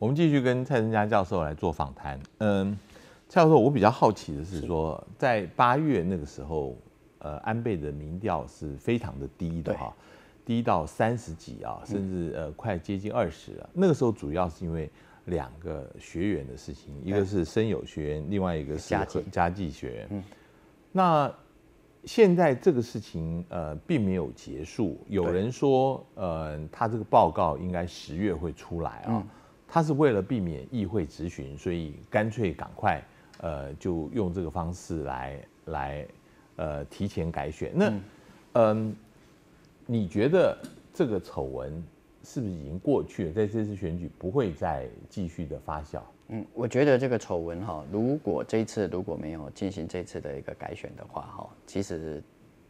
我们继续跟蔡振佳教授来做访谈。嗯，蔡教授，我比较好奇的是，说在八月那个时候，呃，安倍的民调是非常的低的哈，低到三十几啊，甚至呃，快接近二十了。那个时候主要是因为两个学员的事情，一个是生友学员，另外一个是家家计学员。嗯，那现在这个事情呃，并没有结束。有人说，呃，他这个报告应该十月会出来啊。他是为了避免议会质询，所以干脆赶快，呃，就用这个方式来来，呃，提前改选。那，嗯，你觉得这个丑闻是不是已经过去了？在这次选举不会再继续的发酵？嗯，我觉得这个丑闻哈，如果这次如果没有进行这次的一个改选的话哈，其实。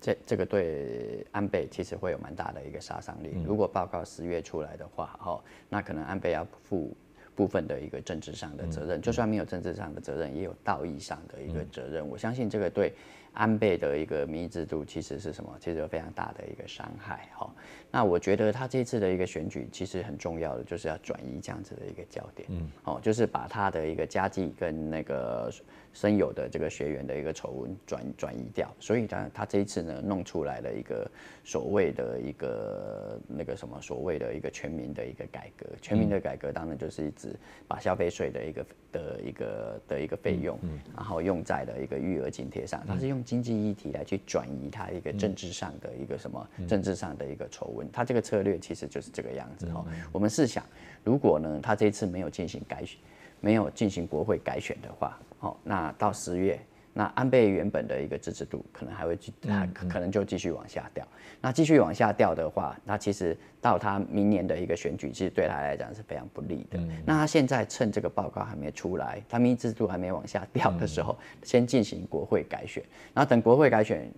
这这个对安倍其实会有蛮大的一个杀伤力。如果报告十月出来的话，哈，那可能安倍要负部分的一个政治上的责任。就算没有政治上的责任，也有道义上的一个责任。我相信这个对。安倍的一个民意制度其实是什么？其实有非常大的一个伤害哈。那我觉得他这次的一个选举其实很重要的就是要转移这样子的一个焦点，嗯，哦，就是把他的一个家计跟那个深有的这个学员的一个丑闻转转移掉。所以呢，他这一次呢弄出来了一个所谓的一个那个什么所谓的一个全民的一个改革，全民的改革当然就是指把消费税的一个。的一个的一个费用，然后用在了一个育儿津贴上，他是用经济议题来去转移他一个政治上的一个什么政治上的一个丑闻，他这个策略其实就是这个样子哈。我们试想，如果呢他这次没有进行改选，没有进行国会改选的话，哦，那到十月。那安倍原本的一个支持度可能还会继，还可能就继续往下掉。那继续往下掉的话，那其实到他明年的一个选举，其实对他来讲是非常不利的。那他现在趁这个报告还没出来，他民意支持度还没往下掉的时候，先进行国会改选，然后等国会改选。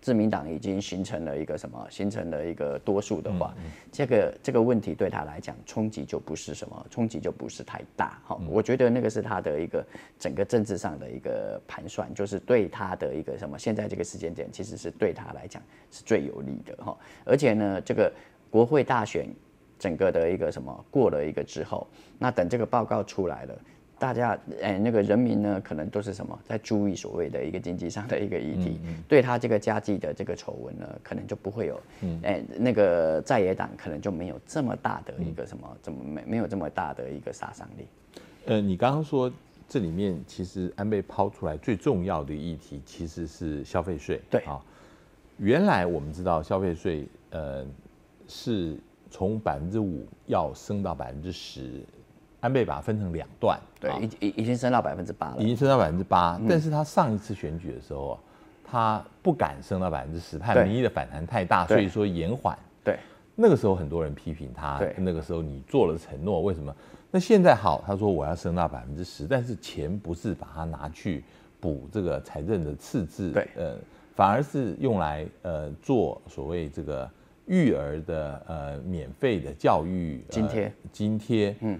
自民党已经形成了一个什么？形成了一个多数的话，这个这个问题对他来讲冲击就不是什么冲击就不是太大哈。我觉得那个是他的一个整个政治上的一个盘算，就是对他的一个什么？现在这个时间点其实是对他来讲是最有利的哈。而且呢，这个国会大选整个的一个什么过了一个之后，那等这个报告出来了。大家，哎，那个人民呢，可能都是什么在注意所谓的一个经济上的一个议题，对他这个家计的这个丑闻呢，可能就不会有，嗯、哎，那个在野党可能就没有这么大的一个什么，怎么没没有这么大的一个杀伤力？呃，你刚刚说这里面其实安倍抛出来最重要的议题其实是消费税，对啊，原来我们知道消费税，呃，是从百分之五要升到百分之十。安倍把它分成两段，对，已已已经升到百分之八了，已经升到百分之八。但是他上一次选举的时候他不敢升到百分之十，怕民意的反弹太大，所以说延缓。对，那个时候很多人批评他，那个时候你做了承诺，为什么？那现在好，他说我要升到百分之十，但是钱不是把它拿去补这个财政的赤字，对，呃，反而是用来呃做所谓这个育儿的呃免费的教育津贴，津贴，嗯。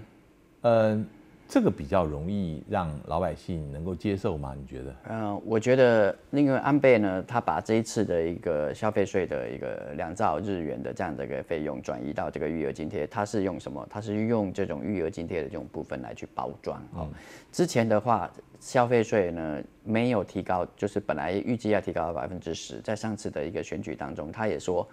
嗯，这个比较容易让老百姓能够接受吗？你觉得？嗯，我觉得，因为安倍呢，他把这一次的一个消费税的一个两兆日元的这样的一个费用转移到这个育儿津贴，他是用什么？他是用这种育儿津贴的这种部分来去包装哦，之前的话，消费税呢没有提高，就是本来预计要提高百分之十，在上次的一个选举当中，他也说。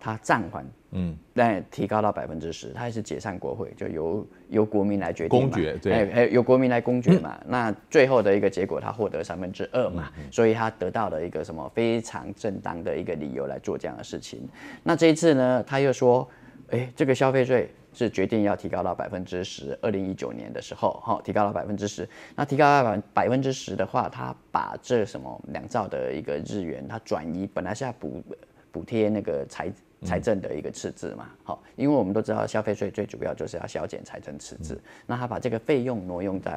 他暂缓，嗯，但提高到百分之十，他还是解散国会，就由由国民来决定公爵，对，哎，由国民来公爵嘛。那最后的一个结果，他获得三分之二嘛，所以他得到了一个什么非常正当的一个理由来做这样的事情。那这一次呢，他又说，哎，这个消费税是决定要提高到百分之十，二零一九年的时候，好，提高到百分之十。那提高到百百分之十的话，他把这什么两兆的一个日元，他转移本来是要补补贴那个财。财政的一个赤字嘛，好，因为我们都知道消费税最主要就是要削减财政赤字，那他把这个费用挪用在。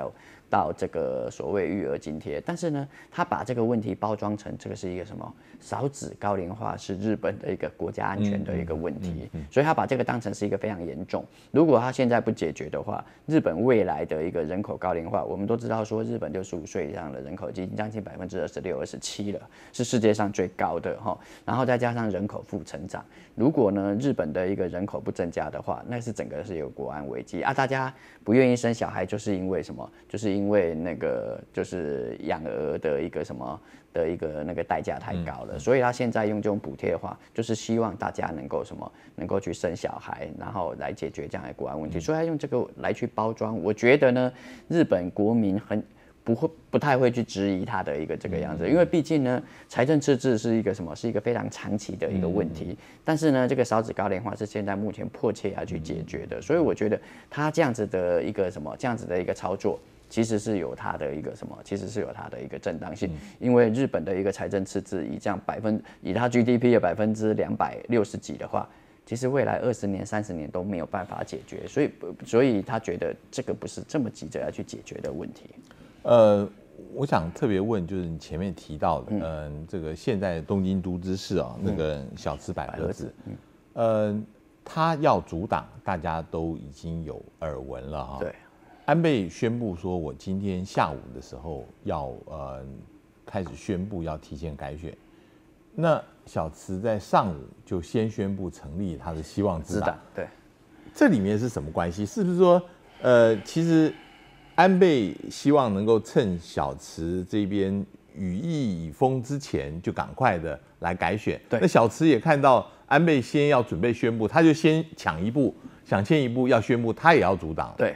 到这个所谓育儿津贴，但是呢，他把这个问题包装成这个是一个什么少子高龄化是日本的一个国家安全的一个问题，所以他把这个当成是一个非常严重。如果他现在不解决的话，日本未来的一个人口高龄化，我们都知道说，日本六十五岁以上的人口已经将近百分之二十六、二十七了，是世界上最高的哈。然后再加上人口负成长，如果呢日本的一个人口不增加的话，那是整个是一个国安危机啊！大家不愿意生小孩就是因为什么？就是。因为那个就是养儿的一个什么的一个那个代价太高了，所以他现在用这种补贴的话，就是希望大家能够什么能够去生小孩，然后来解决这样的国安问题。所以他用这个来去包装，我觉得呢，日本国民很不会不太会去质疑他的一个这个样子，因为毕竟呢，财政赤字是一个什么是一个非常长期的一个问题，但是呢，这个少子高龄化是现在目前迫切要去解决的，所以我觉得他这样子的一个什么这样子的一个操作。其实是有它的一个什么？其实是有它的一个正当性，因为日本的一个财政赤字以这样百分以它 GDP 的百分之两百六十几的话，其实未来二十年、三十年都没有办法解决，所以所以他觉得这个不是这么急着要去解决的问题。呃，我想特别问就是你前面提到的，嗯，这个现在东京都知事啊，那个小池百合子，呃，他要阻挡，大家都已经有耳闻了哈。对。安倍宣布说：“我今天下午的时候要呃开始宣布要提前改选。”那小池在上午就先宣布成立他的希望之党。对，这里面是什么关系？是不是说呃，其实安倍希望能够趁小池这边羽翼已丰之前，就赶快的来改选。对，那小池也看到安倍先要准备宣布，他就先抢一步，想先一步要宣布，他也要阻挡。对。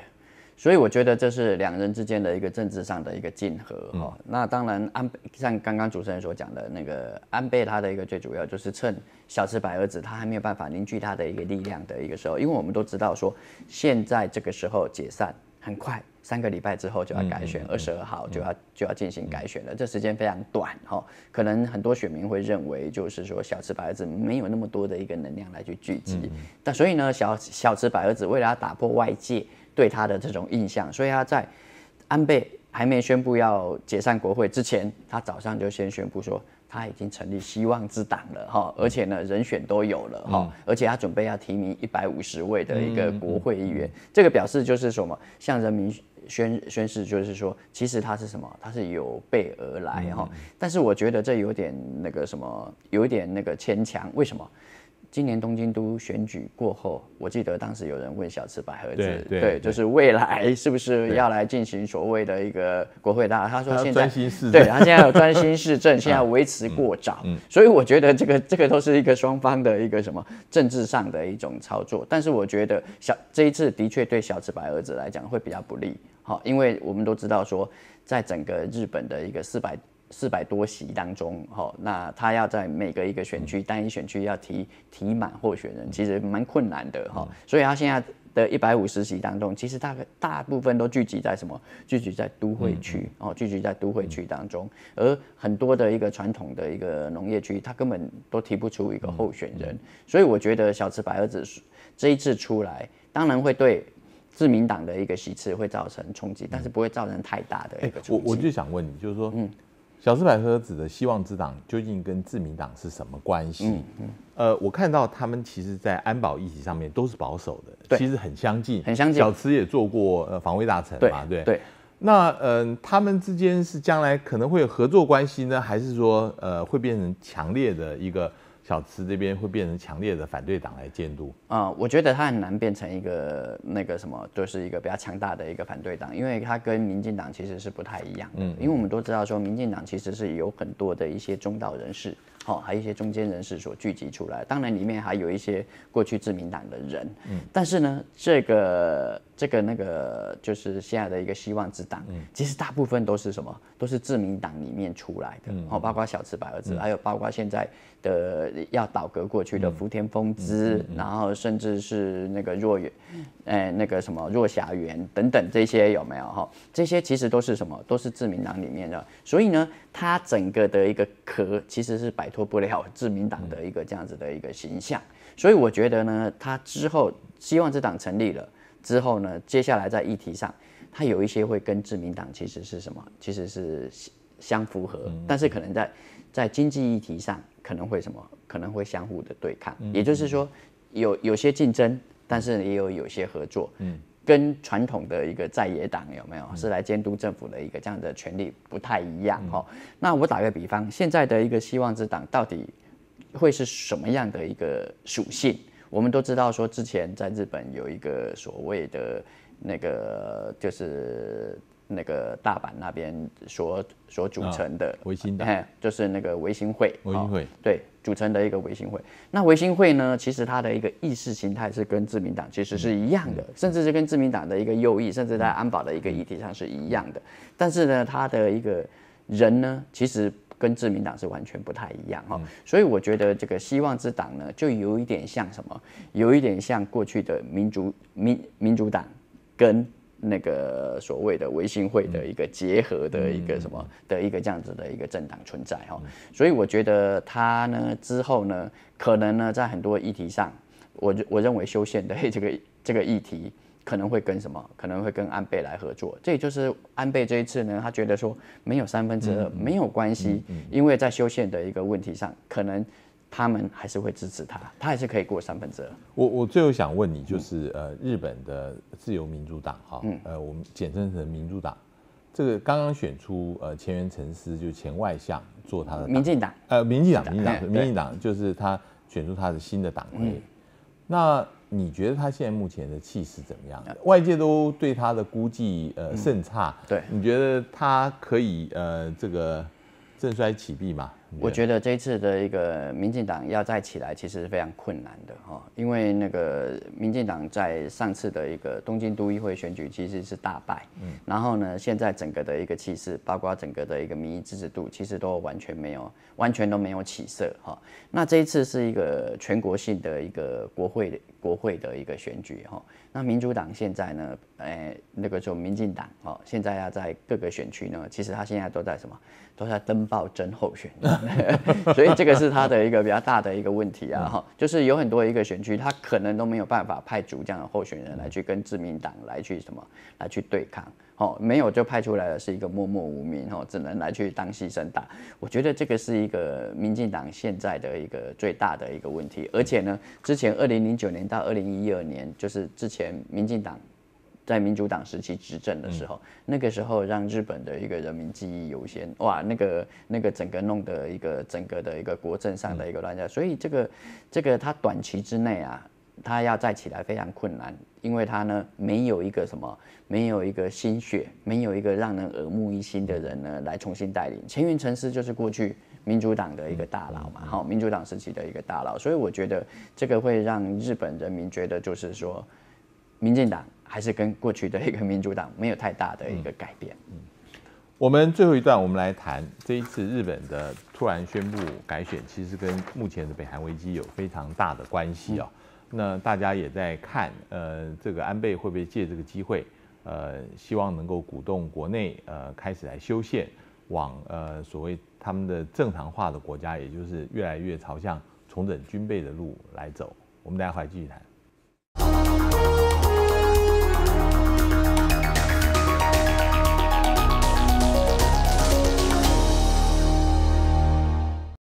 所以我觉得这是两人之间的一个政治上的一个竞合哈。那当然，安像刚刚主持人所讲的那个安倍，他的一个最主要就是趁小池百合子他还没有办法凝聚他的一个力量的一个时候。因为我们都知道说，现在这个时候解散很快，三个礼拜之后就要改选，二十二号就要就要进行改选了，这时间非常短哈。可能很多选民会认为就是说小池百合子没有那么多的一个能量来去聚集。但所以呢，小小池百合子为了要打破外界。对他的这种印象，所以他在安倍还没宣布要解散国会之前，他早上就先宣布说他已经成立希望之党了哈，而且呢人选都有了哈，而且他准备要提名一百五十位的一个国会议员，这个表示就是什么，向人民宣宣誓，就是说其实他是什么，他是有备而来哈。但是我觉得这有点那个什么，有点那个牵强，为什么？今年东京都选举过后，我记得当时有人问小池百合子，对，就是未来是不是要来进行所谓的一个国会大？他说现在对，他现在要专心市政，现在维持过早，所以我觉得这个这个都是一个双方的一个什么政治上的一种操作。但是我觉得小这一次的确对小池百合子来讲会比较不利，好，因为我们都知道说在整个日本的一个四百。四百多席当中，哈，那他要在每个一个选区，单一选区要提提满候选人，其实蛮困难的，哈。所以他现在的一百五十席当中，其实大大部分都聚集在什么？聚集在都会区，哦，聚集在都会区当中，而很多的一个传统的一个农业区，他根本都提不出一个候选人。所以我觉得小池百合子这一次出来，当然会对自民党的一个席次会造成冲击，但是不会造成太大的一个冲击。我我就想问你，就是说，嗯。小四百合子的希望之党究竟跟自民党是什么关系？嗯嗯，呃，我看到他们其实，在安保议题上面都是保守的，其实很相近。很相近。小池也做过呃防卫大臣嘛，对对。那嗯，他们之间是将来可能会有合作关系呢，还是说呃会变成强烈的一个？小池这边会变成强烈的反对党来监督啊，我觉得他很难变成一个那个什么，就是一个比较强大的一个反对党，因为他跟民进党其实是不太一样。嗯，因为我们都知道说，民进党其实是有很多的一些中道人士。好，还有一些中间人士所聚集出来，当然里面还有一些过去自民党的人，嗯，但是呢，这个这个那个就是现在的一个希望之党，嗯，其实大部分都是什么，都是自民党里面出来的，嗯，包括小池百合子，还有包括现在的要倒戈过去的福田丰之，然后甚至是那个若远，哎，那个什么若霞园等等这些有没有？哈，这些其实都是什么，都是自民党里面的，所以呢，它整个的一个壳其实是摆脱。脱不了自民党的一个这样子的一个形象，所以我觉得呢，他之后希望这党成立了之后呢，接下来在议题上，他有一些会跟自民党其实是什么，其实是相符合，但是可能在在经济议题上可能会什么，可能会相互的对抗，也就是说有有些竞争，但是也有有些合作，嗯。跟传统的一个在野党有没有是来监督政府的一个这样的权利不太一样哈。那我打个比方，现在的一个希望之党到底会是什么样的一个属性？我们都知道说，之前在日本有一个所谓的那个就是。那个大阪那边所所组成的，新就是那个维新会，维新会对组成的一个维新会。那维新会呢，其实它的一个意识形态是跟自民党其实是一样的，甚至是跟自民党的一个右翼，甚至在安保的一个议题上是一样的。但是呢，他的一个人呢，其实跟自民党是完全不太一样哈。所以我觉得这个希望之党呢，就有一点像什么，有一点像过去的民主民民主党跟。那个所谓的维新会的一个结合的一个什么的一个这样子的一个政党存在哈，所以我觉得他呢之后呢，可能呢在很多议题上，我我认为修宪的这个这个议题可能会跟什么可能会跟安倍来合作，这就是安倍这一次呢，他觉得说没有三分之二没有关系，因为在修宪的一个问题上可能。他们还是会支持他，他还是可以过三分之二。我我最后想问你，就是呃，日本的自由民主党哈，呃，我们简称成民主党，这个刚刚选出呃前原诚司，就前外相做他的。民进党。呃，民进党，民党，民进党就是他选出他的新的党魁。那你觉得他现在目前的气势怎么样？外界都对他的估计呃甚差，对，你觉得他可以呃这个振衰起敝吗？我觉得这一次的一个民进党要再起来，其实是非常困难的哈，因为那个民进党在上次的一个东京都议会选举其实是大败，嗯，然后呢，现在整个的一个气势，包括整个的一个民意支持度，其实都完全没有，完全都没有起色哈。那这一次是一个全国性的一个国会国会的一个选举哈，那民主党现在呢，呃，那个就民进党哦，现在要在各个选区呢，其实他现在都在什么，都在登报真候选。所以这个是他的一个比较大的一个问题啊，哈，就是有很多一个选区，他可能都没有办法派主这样的候选人来去跟自民党来去什么来去对抗，哦，没有就派出来的是一个默默无名，哦，只能来去当牺牲党。我觉得这个是一个民进党现在的一个最大的一个问题，而且呢，之前二零零九年到二零一二年，就是之前民进党。在民主党时期执政的时候，那个时候让日本的一个人民记忆犹新。哇，那个那个整个弄的一个整个的一个国政上的一个乱象，所以这个这个他短期之内啊，他要再起来非常困难，因为他呢没有一个什么，没有一个心血，没有一个让人耳目一新的人呢来重新带领。前云城市就是过去民主党的一个大佬嘛，好，民主党时期的一个大佬，所以我觉得这个会让日本人民觉得就是说，民进党。还是跟过去的一个民主党没有太大的一个改变。嗯，我们最后一段，我们来谈这一次日本的突然宣布改选，其实跟目前的北韩危机有非常大的关系啊。那大家也在看，呃，这个安倍会不会借这个机会，呃，希望能够鼓动国内呃开始来修宪，往呃所谓他们的正常化的国家，也就是越来越朝向重整军备的路来走。我们待会继续谈。